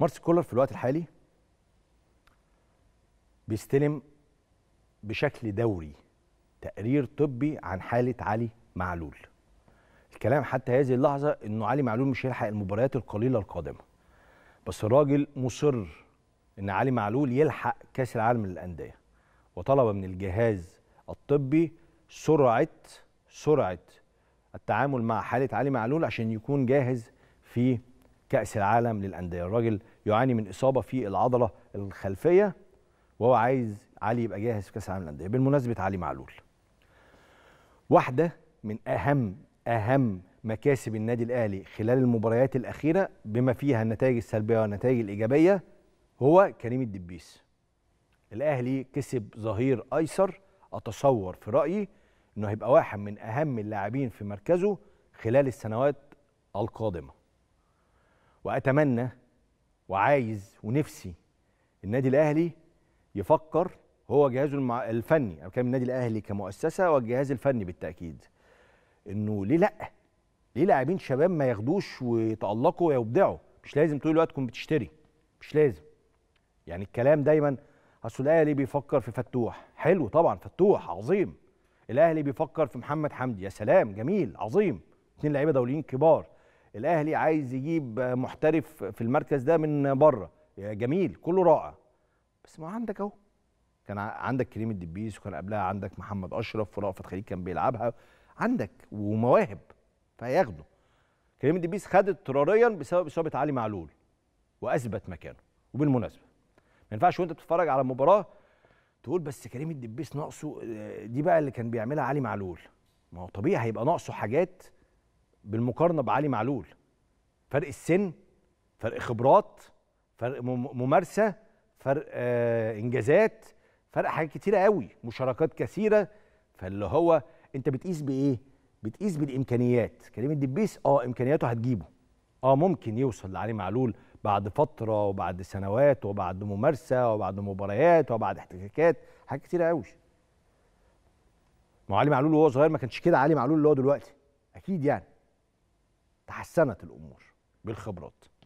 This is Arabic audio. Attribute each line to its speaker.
Speaker 1: مارس كولر في الوقت الحالي بيستلم بشكل دوري تقرير طبي عن حاله علي معلول الكلام حتى هذه اللحظه انه علي معلول مش هيلحق المباريات القليله القادمه بس الراجل مصر ان علي معلول يلحق كاس العالم للانديه وطلب من الجهاز الطبي سرعه سرعه التعامل مع حاله علي معلول عشان يكون جاهز في كاس العالم للانديه الراجل يعاني من اصابه في العضله الخلفيه وهو عايز علي يبقى جاهز في كاس العالم للانديه بالمناسبه علي معلول واحده من اهم اهم مكاسب النادي الاهلي خلال المباريات الاخيره بما فيها النتائج السلبيه والنتائج الايجابيه هو كريم الدبيس الاهلي كسب ظهير ايسر اتصور في رايي انه هيبقى واحد من اهم اللاعبين في مركزه خلال السنوات القادمه واتمنى وعايز ونفسي النادي الاهلي يفكر هو جهازه الفني انا بتكلم النادي الاهلي كمؤسسه والجهاز الفني بالتاكيد انه ليه لا ليه لاعبين شباب ما ياخدوش ويتالقوا ويبدعوا مش لازم طول الوقت تكون بتشتري مش لازم يعني الكلام دايما اصل الاهلي بيفكر في فتوح حلو طبعا فتوح عظيم الاهلي بيفكر في محمد حمدي يا سلام جميل عظيم اثنين لعيبه دوليين كبار الاهلي عايز يجيب محترف في المركز ده من بره جميل كله رائع بس ما عندك اهو كان عندك كريم الدبيس وكان قبلها عندك محمد اشرف ورأفت خليل كان بيلعبها عندك ومواهب فياخده كريم الدبيس خد اضطراريا بسبب اصابه علي معلول واثبت مكانه وبالمناسبه ما ينفعش وانت بتتفرج على المباراه تقول بس كريم الدبيس ناقصه آه، دي بقى اللي كان بيعملها علي معلول ما هو طبيعي هيبقى ناقصه حاجات بالمقارنه بعلي معلول فرق السن فرق خبرات فرق ممارسه فرق آه، انجازات فرق حاجات كتيره قوي مشاركات كثيره فاللي هو انت بتقيس بايه بتقيس بالامكانيات كريم الدبيس اه امكانياته هتجيبه اه ممكن يوصل لعلي معلول بعد فتره وبعد سنوات وبعد ممارسه وبعد مباريات وبعد احتكاكات حاجات كتيره قوي ما علي معلول وهو صغير ما كانش كده علي معلول اللي هو دلوقتي اكيد يعني تحسنت الامور بالخبرات